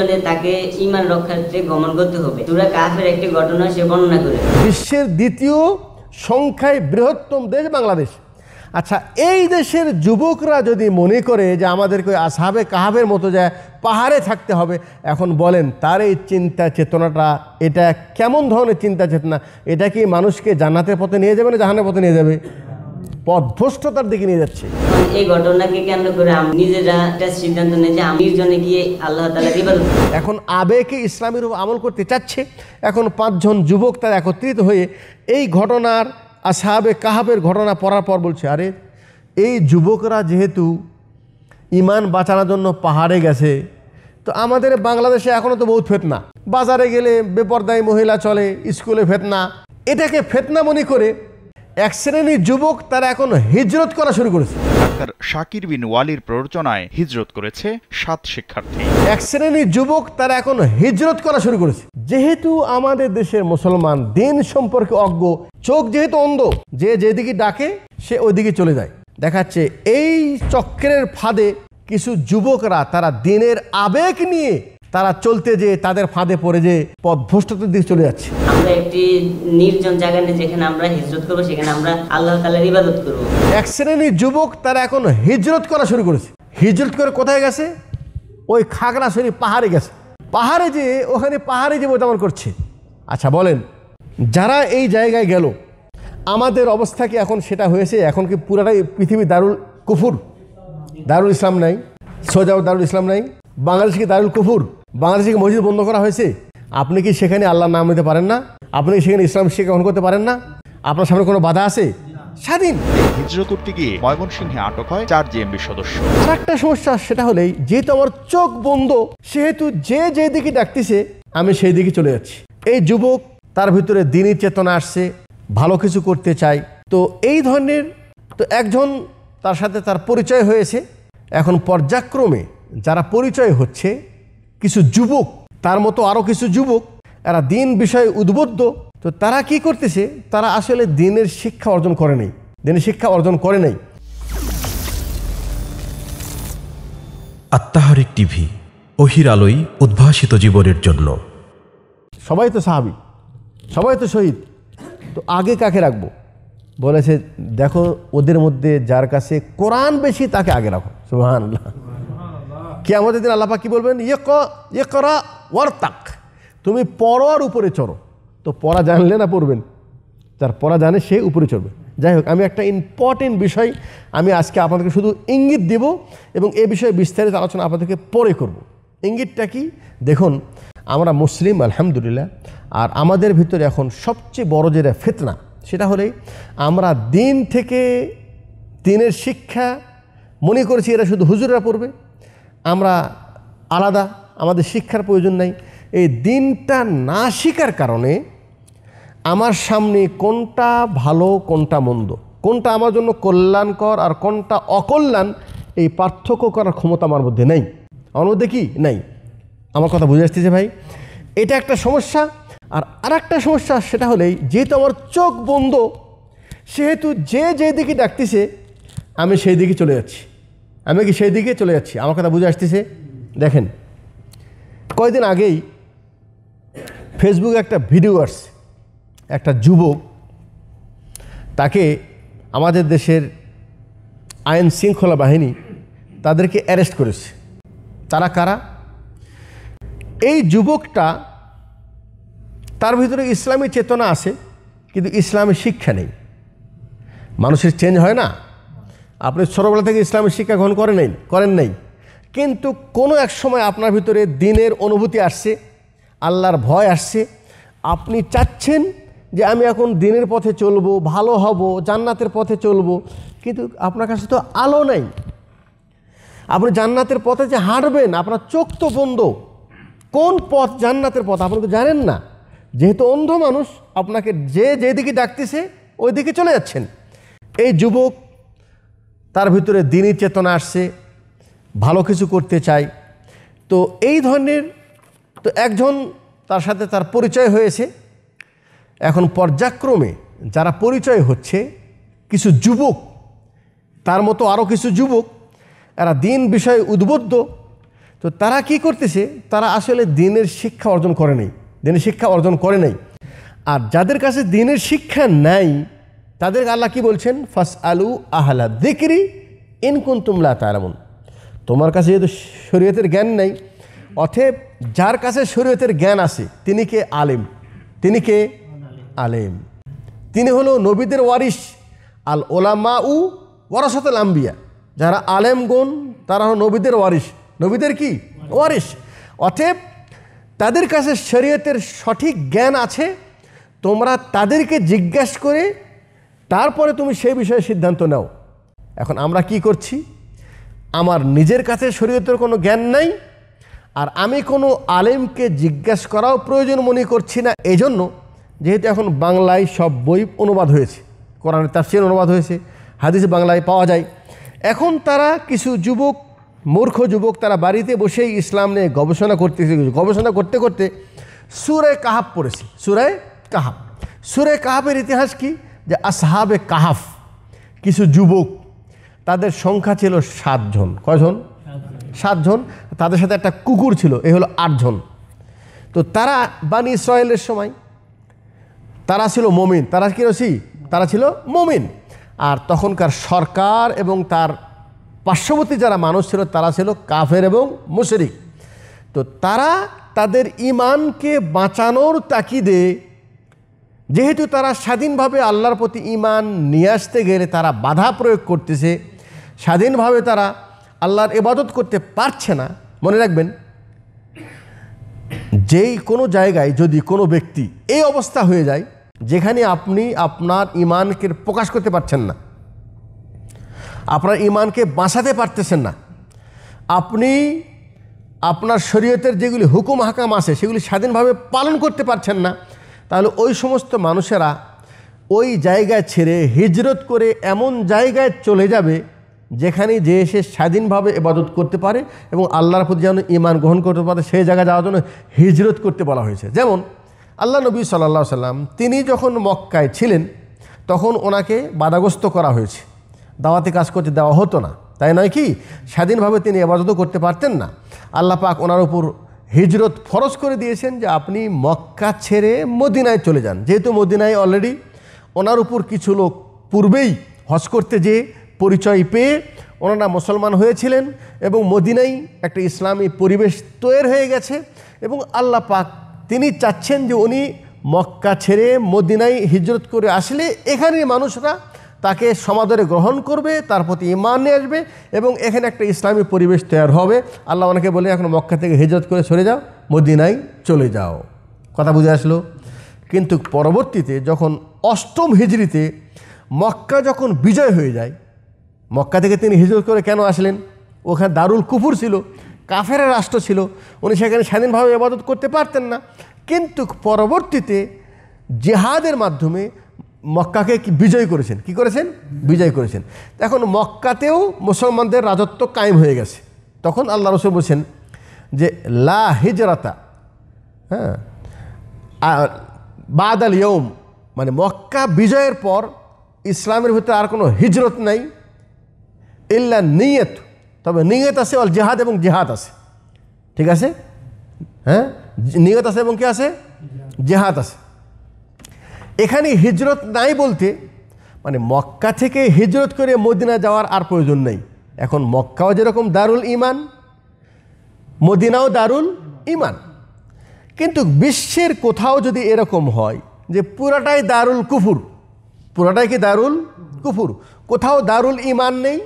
বিশ্বের দ্বিতীয় সংখ্যায় বৃহত্তম দেশ বাংলাদেশ আচ্ছা এই দেশের যুবকরা যদি মনে করে যে আমাদেরকে আসাবে কাহাবের মতো যায় পাহাড়ে থাকতে হবে এখন বলেন তার এই চিন্তা চেতনাটা এটা কেমন ধরনের চিন্তা চেতনা এটা কি মানুষকে জানাতে পথে নিয়ে যাবে না জাহানের পথে নিয়ে যাবে পদভ্রষ্টতার দিকে নিয়ে যাচ্ছে এই ঘটনাকে কেন্দ্র করে নিজেরা সিদ্ধান্ত নিয়ে যে আমি জনে গিয়ে আল্লাহ এখন আবেগে ইসলামের উপর আমল করতে চাচ্ছে এখন পাঁচজন যুবক তার একত্রিত হয়ে এই ঘটনার আসাবে কাহাবের ঘটনা পড়ার পর বলছে আরে এই যুবকরা যেহেতু ইমান বাঁচানোর জন্য পাহাড়ে গেছে তো আমাদের বাংলাদেশে এখনও তো বহুত ফেতনা বাজারে গেলে বেপরদায় মহিলা চলে স্কুলে ফেতনা এটাকে ফেতনা মনে করে এক শ্রেণীর যুবক তারা এখন হিজরত করা শুরু করেছে শাকির বিন ওয়ালির প্ররোচনায় হিজরত করেছে সাত শিক্ষার্থী এক শ্রেণীর যুবক তারা এখন হিজরত করা শুরু করেছে যেহেতু আমাদের দেশের মুসলমান দিন সম্পর্কে অজ্ঞ চোখ যেহেতু অন্ধ যে যেদিকে ডাকে সে ওইদিকে চলে যায় দেখাচ্ছে এই চক্রের ফাঁদে কিছু যুবকরা তারা দিনের আবেগ নিয়ে তারা চলতে যে তাদের ফাঁদে পড়ে যে পথভ্রষ্টতার দিকে চলে যাচ্ছে আমরা একটি নির্জন যেখানে আমরা হিজরত করবো সেখানে আমরা আল্লাহ ইবাদত এক শ্রেণীর যুবক তারা এখন হিজরত করা শুরু করেছে হিজরত করে কোথায় গেছে ওই খাগড়াছড়ি পাহাড়ে গেছে পাহাড়ে যে ওখানে পাহাড়ে যে মোটামন করছে আচ্ছা বলেন যারা এই জায়গায় গেল আমাদের অবস্থা কি এখন সেটা হয়েছে এখন কি পুরাটাই পৃথিবী দারুল কুফুর দারুল ইসলাম নাই সোজাও দারুল ইসলাম নাই বাংলাদেশ কি দারুল কুফুর বাংলাদেশে মসজিদ বন্ধ করা হয়েছে আপনি কি সেখানে আল্লাহর নাম নিতে পারেন না আপনি কি সেখানে ইসলাম শিখে গ্রহণ করতে পারেন না আপনার সামনে কোনো বাধা আছে স্বাধীন হিজরত করতে গিয়ে ময়মনসিংহে আটক হয় চার জিএমবি সদস্য আর একটা সমস্যা সেটা হলেই যেহেতু আমার চোখ বন্ধ সেহেতু যে যে দিকে ডাকতেছে আমি সেই দিকে চলে যাচ্ছি এই যুবক তার ভিতরে দিনই চেতনা আসছে ভালো কিছু করতে চাই তো এই ধরনের তো একজন তার সাথে তার পরিচয় হয়েছে এখন পর্যাক্রমে যারা পরিচয় হচ্ছে কিছু যুবক তার মতো আরও কিছু যুবক এরা দিন বিষয়ে উদ্বুদ্ধ তো তারা কি করতেছে তারা আসলে দিনের শিক্ষা অর্জন করে নাই দিনের শিক্ষা অর্জন করে নাই আত্মাহারিক টিভি অহির আলোই উদ্ভাসিত জীবনের জন্য সবাই তো সাহাবি সবাই তো শহীদ তো আগে কাকে রাখবো বলেছে দেখো ওদের মধ্যে যার কাছে কোরআন বেশি তাকে আগে রাখো আল্লাহ কি আমাদের দিন আল্লাপা কী বলবেন ইয়ে করা ওয়ার্তাক তুমি পড়ার উপরে চড়ো তো পড়া জানলে না পড়বেন যার পড়া জানে সে উপরে চড়বে যাই হোক আমি একটা ইম্পর্টেন্ট বিষয় আমি আজকে আপনাদেরকে শুধু ইঙ্গিত দেব এবং এ বিষয়ে বিস্তারিত আলোচনা আপনাদেরকে পরে করব ইঙ্গিতটা কি দেখুন আমরা মুসলিম আলহামদুলিল্লাহ আর আমাদের ভিতরে এখন সবচেয়ে বড় যেটা ফেতনা সেটা হলেই আমরা দিন থেকে দিনের শিক্ষা মনে করেছি এরা শুধু হুজুররা পড়বে আমরা আলাদা আমাদের শিক্ষার প্রয়োজন নাই এই দিনটা না শিকার কারণে আমার সামনে কোনটা ভালো কোনটা মন্দ কোনটা আমার জন্য কল্যাণকর আর কোনটা অকল্যাণ এই পার্থক্য করার ক্ষমতা আমার মধ্যে নেই আমার মধ্যে কি নাই আমার কথা বুঝে আসতেছে ভাই এটা একটা সমস্যা আর আর একটা সমস্যা সেটা হলেই যেহেতু আমার চোখ বন্ধ সেহেতু যে যে দিকে ডাকতেছে আমি সেই দিকে চলে যাচ্ছি আমি কি সেই দিকে চলে যাচ্ছি আমার কথা বুঝে আসতেছে দেখেন কয়েকদিন আগেই ফেসবুকে একটা ভিডিও আসছে একটা যুবক তাকে আমাদের দেশের আইন শৃঙ্খলা বাহিনী তাদেরকে অ্যারেস্ট করেছে তারা কারা এই যুবকটা তার ভিতরে ইসলামী চেতনা আছে কিন্তু ইসলামী শিক্ষা নেই মানুষের চেঞ্জ হয় না আপনি ছোটোবেলা থেকে ইসলামের শিক্ষা গ্রহণ করেন নাই করেন নাই কিন্তু কোনো এক সময় আপনার ভিতরে দিনের অনুভূতি আসছে আল্লাহর ভয় আসছে আপনি চাচ্ছেন যে আমি এখন দিনের পথে চলবো ভালো হব জান্নাতের পথে চলবো কিন্তু আপনার কাছে তো আলো নাই আপনি জান্নাতের পথে যে হাঁটবেন আপনার চোখ তো বন্ধ কোন পথ জান্নাতের পথ আপনি তো জানেন না যেহেতু অন্ধ মানুষ আপনাকে যে যেদিকে ডাকতেছে ওই দিকে চলে যাচ্ছেন এই যুবক তার ভিতরে দিনই চেতনা আসছে ভালো কিছু করতে চাই তো এই ধরনের তো একজন তার সাথে তার পরিচয় হয়েছে এখন পর্যায়ক্রমে যারা পরিচয় হচ্ছে কিছু যুবক তার মতো আরও কিছু যুবক এরা দিন বিষয়ে উদ্বুদ্ধ তো তারা কি করতেছে তারা আসলে দিনের শিক্ষা অর্জন করে নাই দিনের শিক্ষা অর্জন করে নাই আর যাদের কাছে দিনের শিক্ষা নেয় তাদের আল্লাহ কি বলছেন ফাস আলু আহলা দিকরি ইনকুন তুমলা তারামুন তোমার কাছে যেহেতু শরীয়তের জ্ঞান নেই অথেব যার কাছে শরীয়তের জ্ঞান আছে তিনি কে আলেম তিনি কে আলেম তিনি হলো নবীদের ওয়ারিস আল ওলামা উ ওয়ারাসাতুল আম্বিয়া যারা আলেমগুন তারা হলো নবীদের ওয়ারিস নবীদের কি ওয়ারিস অতএব তাদের কাছে শরীয়তের সঠিক জ্ঞান আছে তোমরা তাদেরকে জিজ্ঞাসা করে তারপরে তুমি সেই বিষয়ে সিদ্ধান্ত নাও এখন আমরা কি করছি আমার নিজের কাছে শরীয়তের কোনো জ্ঞান নাই আর আমি কোনো আলেমকে জিজ্ঞেস করাও প্রয়োজন মনে করছি না এজন্য যেহেতু এখন বাংলায় সব বই অনুবাদ হয়েছে কোরআনের তাফসির অনুবাদ হয়েছে হাদিস বাংলায় পাওয়া যায় এখন তারা কিছু যুবক মূর্খ যুবক তারা বাড়িতে বসেই ইসলাম নিয়ে গবেষণা করতেছে গবেষণা করতে করতে সুরে কাহাব পড়েছে সুরে কাহাব সুরে কাহাবের ইতিহাস কি যে আসহাবে কাহাফ কিছু যুবক তাদের সংখ্যা ছিল সাতজন কয়জন সাতজন তাদের সাথে একটা কুকুর ছিল এ হলো আটজন তো তারা বানি ইসরায়েলের সময় তারা ছিল মমিন তারা কি রসি তারা ছিল মমিন আর তখনকার সরকার এবং তার পার্শ্ববর্তী যারা মানুষ ছিল তারা ছিল কাফের এবং মুশরিক তো তারা তাদের ইমানকে বাঁচানোর তাকিদে যেহেতু তারা স্বাধীনভাবে আল্লাহর প্রতি ইমান নিয়ে আসতে গেলে তারা বাধা প্রয়োগ করতেছে স্বাধীনভাবে তারা আল্লাহর এবাদত করতে পারছে না মনে রাখবেন যেই কোনো জায়গায় যদি কোনো ব্যক্তি এই অবস্থা হয়ে যায় যেখানে আপনি আপনার ইমানকে প্রকাশ করতে পারছেন না আপনার ইমানকে বাঁচাতে পারতেছেন না আপনি আপনার শরীয়তের যেগুলি হুকুম হাকাম আছে সেগুলি স্বাধীনভাবে পালন করতে পারছেন না তাহলে ওই সমস্ত মানুষেরা ওই জায়গায় ছেড়ে হিজরত করে এমন জায়গায় চলে যাবে যেখানে যে সে স্বাধীনভাবে এবাদত করতে পারে এবং আল্লাহর প্রতি যেন ইমান গ্রহণ করতে পারে সেই জায়গায় যাওয়ার জন্য হিজরত করতে বলা হয়েছে যেমন আল্লাহ নবী সাল্লা সাল্লাম তিনি যখন মক্কায় ছিলেন তখন ওনাকে বাধাগ্রস্ত করা হয়েছে দাওয়াতে কাজ করতে দেওয়া হতো না তাই নয় কি স্বাধীনভাবে তিনি এবাদতও করতে পারতেন না আল্লাহ পাক ওনার উপর হিজরত ফরজ করে দিয়েছেন যে আপনি মক্কা ছেড়ে মদিনায় চলে যান যেহেতু মদিনায় অলরেডি ওনার উপর কিছু লোক পূর্বেই হজ করতে যেয়ে পরিচয় পেয়ে ওনারা মুসলমান হয়েছিলেন এবং মদিনাই একটা ইসলামী পরিবেশ তৈরি হয়ে গেছে এবং আল্লাহ পাক তিনি চাচ্ছেন যে উনি মক্কা ছেড়ে মদিনায় হিজরত করে আসলে এখানে মানুষরা তাকে সমাদরে গ্রহণ করবে তার প্রতি ইমান নিয়ে আসবে এবং এখানে একটা ইসলামী পরিবেশ তৈরি হবে আল্লাহ অনেকে বলে এখন মক্কা থেকে হেজত করে সরে যাও মদিনাই চলে যাও কথা বুঝে আসলো কিন্তু পরবর্তীতে যখন অষ্টম হিজড়িতে মক্কা যখন বিজয় হয়ে যায় মক্কা থেকে তিনি হিজরত করে কেন আসলেন ওখানে দারুল কুফুর ছিল কাফের রাষ্ট্র ছিল উনি সেখানে স্বাধীনভাবে ইবাদত করতে পারতেন না কিন্তু পরবর্তীতে জেহাদের মাধ্যমে মক্কাকে বিজয় করেছেন কি করেছেন বিজয় করেছেন এখন মক্কাতেও মুসলমানদের রাজত্ব কায়েম হয়ে গেছে তখন আল্লাহ রসুল বলছেন যে লা হিজরাতা হ্যাঁ বাদ আল ইয়ম মানে মক্কা বিজয়ের পর ইসলামের ভিতরে আর কোনো হিজরত নাই ইল্লা নিয়ত তবে নিয়ত আছে অল জেহাদ এবং জেহাদ আছে ঠিক আছে হ্যাঁ নিয়ত আছে এবং কি আছে জেহাদ আছে এখানে হিজরত নাই বলতে মানে মক্কা থেকে হিজরত করে মদিনা যাওয়ার আর প্রয়োজন নেই এখন মক্কাও যেরকম দারুল ইমান মদিনাও দারুল ইমান কিন্তু বিশ্বের কোথাও যদি এরকম হয় যে পুরাটাই দারুল কুফুর পুরাটাই কি দারুল কুফুর কোথাও দারুল ইমান নেই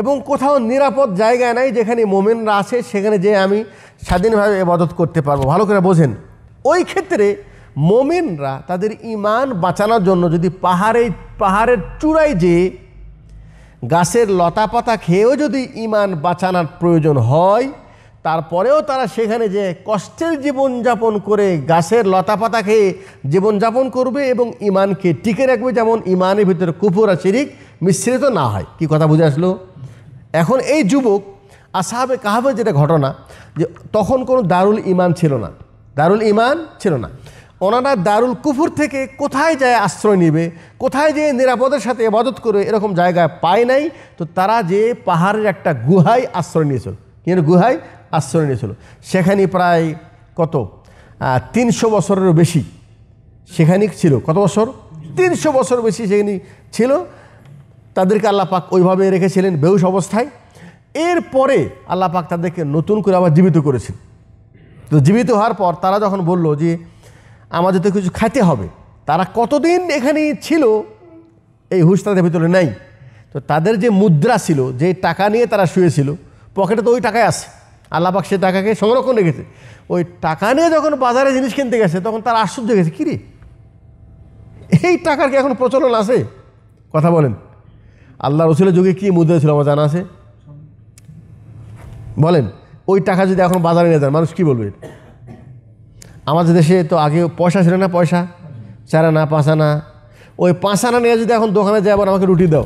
এবং কোথাও নিরাপদ জায়গায় নাই যেখানে মোমেনরা আছে সেখানে যে আমি স্বাধীনভাবে এবাদত করতে পারবো ভালো করে বোঝেন ওই ক্ষেত্রে মোমেনরা তাদের ইমান বাঁচানোর জন্য যদি পাহাড়ে পাহাড়ের চূড়ায় যে গাছের লতা পাতা খেয়েও যদি ইমান বাঁচানোর প্রয়োজন হয় তারপরেও তারা সেখানে যে কষ্টের জীবনযাপন করে গাছের লতা পাতা খেয়ে জীবনযাপন করবে এবং ইমানকে টিকে রাখবে যেমন ইমানের ভিতরে কুপুর আর চিরিক মিশ্রিত না হয় কি কথা বুঝে আসলো এখন এই যুবক আসাহাবে কাহাবে যেটা ঘটনা যে তখন কোনো দারুল ইমান ছিল না দারুল ইমান ছিল না ওনারা দারুল কুফুর থেকে কোথায় যায় আশ্রয় নেবে কোথায় যেয়ে নিরাপদের সাথে এবাদত করে এরকম জায়গায় পায় নাই তো তারা যে পাহাড়ের একটা গুহায় আশ্রয় নিয়েছিল কিন্তু গুহায় আশ্রয় নিয়েছিল সেখানে প্রায় কত তিনশো বছরেরও বেশি সেখানে ছিল কত বছর তিনশো বছর বেশি সেখানে ছিল তাদেরকে আল্লাহ পাক ওইভাবে রেখেছিলেন বেউস অবস্থায় এরপরে আল্লাহ পাক তাদেরকে নতুন করে আবার জীবিত করেছিল তো জীবিত হওয়ার পর তারা যখন বলল যে আমাদের তো কিছু খাইতে হবে তারা কতদিন এখানে ছিল এই হুশ তাদের ভিতরে নাই তো তাদের যে মুদ্রা ছিল যে টাকা নিয়ে তারা শুয়েছিল পকেটে তো ওই টাকায় আছে আল্লাপাক সে টাকাকে সংরক্ষণ রেখেছে ওই টাকা নিয়ে যখন বাজারে জিনিস কিনতে গেছে তখন তার আশ্চর্য গেছে কিরে এই টাকার কি এখন প্রচলন আছে কথা বলেন আল্লাহ রসুলের যুগে কী মুদ্রা ছিল আমার জানা আছে বলেন ওই টাকা যদি এখন বাজারে নিয়ে যান মানুষ কী বলবে আমাদের দেশে তো আগে পয়সা ছিল না পয়সা চারা না পাঁচ আনা ওই পাঁচ আনা নিয়ে যদি এখন দোকানে যাই আবার আমাকে রুটি দাও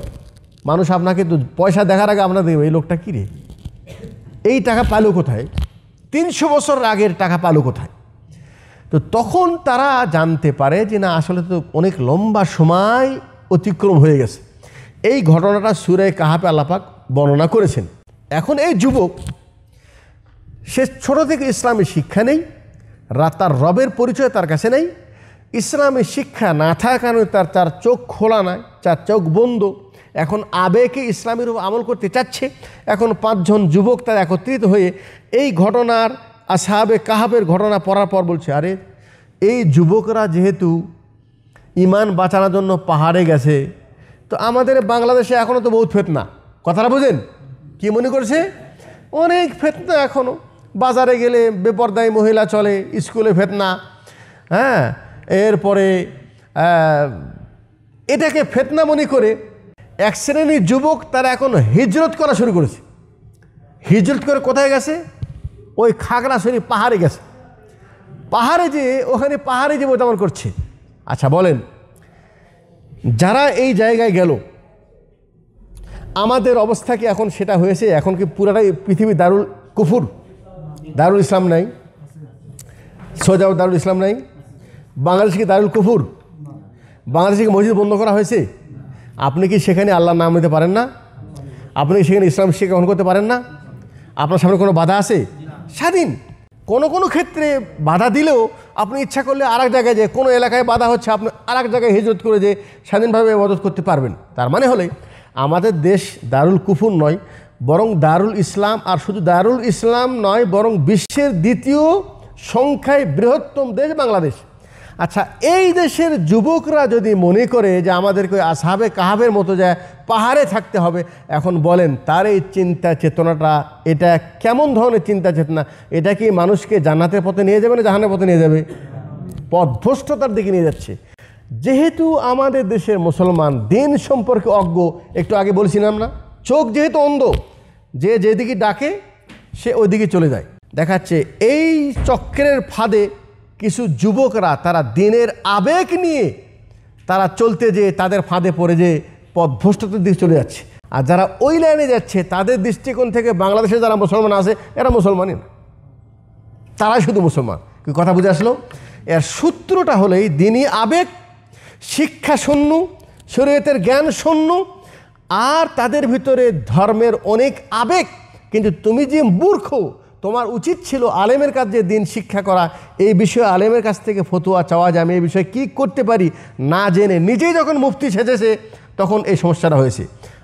মানুষ আপনাকে তো পয়সা দেখার আগে আপনার দেবে এই লোকটা কী রে এই টাকা পালো কোথায় তিনশো বছর আগের টাকা পালো কোথায় তো তখন তারা জানতে পারে যে না আসলে তো অনেক লম্বা সময় অতিক্রম হয়ে গেছে এই ঘটনাটা সুরে কাহাপে আলাপাক বর্ণনা করেছেন এখন এই যুবক সে ছোটো থেকে ইসলামের শিক্ষা নেই তার রবের পরিচয় তার কাছে নেই ইসলামের শিক্ষা না থাকার কারণে তার তার চোখ খোলা নাই তার চোখ বন্ধ এখন আবেগে ইসলামের উপর আমল করতে চাচ্ছে এখন পাঁচজন যুবক তার একত্রিত হয়ে এই ঘটনার আসাবে কাহাবের ঘটনা পড়ার পর বলছে আরে এই যুবকরা যেহেতু ইমান বাঁচানোর জন্য পাহাড়ে গেছে তো আমাদের বাংলাদেশে এখনও তো বহুত ফেতনা কথাটা বোঝেন কি মনে করছে অনেক ফেতনা এখনও বাজারে গেলে বেপর্দায় মহিলা চলে স্কুলে ফেতনা হ্যাঁ এরপরে এটাকে ফেতনা মনে করে এক শ্রেণীর যুবক তারা এখন হিজরত করা শুরু করেছে হিজরত করে কোথায় গেছে ওই খাগড়াছড়ি পাহাড়ে গেছে পাহাড়ে যে ওখানে পাহাড়ে যে বোতামান করছে আচ্ছা বলেন যারা এই জায়গায় গেল আমাদের অবস্থা কি এখন সেটা হয়েছে এখন কি পুরাটাই পৃথিবী দারুল কুফুর দারুল ইসলাম নাই সোজাও দারুল ইসলাম নাই বাংলাদেশ কি দারুল কুফুর বাংলাদেশে কি মসজিদ বন্ধ করা হয়েছে আপনি কি সেখানে আল্লাহর নাম নিতে পারেন না আপনি কি সেখানে ইসলাম শিখে গ্রহণ করতে পারেন না আপনার সামনে কোনো বাধা আছে স্বাধীন কোনো কোনো ক্ষেত্রে বাধা দিলেও আপনি ইচ্ছা করলে আর জায়গায় যে কোনো এলাকায় বাধা হচ্ছে আপনি আর জায়গায় হিজরত করে যে স্বাধীনভাবে মদত করতে পারবেন তার মানে হলে আমাদের দেশ দারুল কুফুর নয় বরং দারুল ইসলাম আর শুধু দারুল ইসলাম নয় বরং বিশ্বের দ্বিতীয় সংখ্যায় বৃহত্তম দেশ বাংলাদেশ আচ্ছা এই দেশের যুবকরা যদি মনে করে যে আমাদেরকে আসাবে কাহাবের মতো যায় পাহাড়ে থাকতে হবে এখন বলেন তার এই চিন্তা চেতনাটা এটা কেমন ধরনের চিন্তা চেতনা এটা কি মানুষকে জান্নাতের পথে নিয়ে যাবে না জাহানের পথে নিয়ে যাবে পথভ্রষ্টতার দিকে নিয়ে যাচ্ছে যেহেতু আমাদের দেশের মুসলমান দিন সম্পর্কে অজ্ঞ একটু আগে বলছিলাম না চোখ যেহেতু অন্ধ যে যেদিকে ডাকে সে ওইদিকে চলে যায় দেখাচ্ছে এই চক্রের ফাঁদে কিছু যুবকরা তারা দিনের আবেগ নিয়ে তারা চলতে যেয়ে তাদের ফাঁদে পড়ে যে ভ্রষ্টতার দিকে চলে যাচ্ছে আর যারা ওই লাইনে যাচ্ছে তাদের দৃষ্টিকোণ থেকে বাংলাদেশে যারা মুসলমান আছে এরা মুসলমানই না তারাই শুধু মুসলমান কি কথা বুঝে আসলো এর সূত্রটা হলেই দিনই আবেগ শিক্ষা শূন্য শরীয়তের জ্ঞান শূন্য আর তাদের ভিতরে ধর্মের অনেক আবেগ কিন্তু তুমি যে মূর্খ তোমার উচিত ছিল আলেমের কাছে দিন শিক্ষা করা এই বিষয়ে আলেমের কাছ থেকে ফতুয়া চাওয়া যে আমি এই বিষয়ে কী করতে পারি না জেনে নিজেই যখন মুফতি সেজেছে তখন এই সমস্যাটা হয়েছে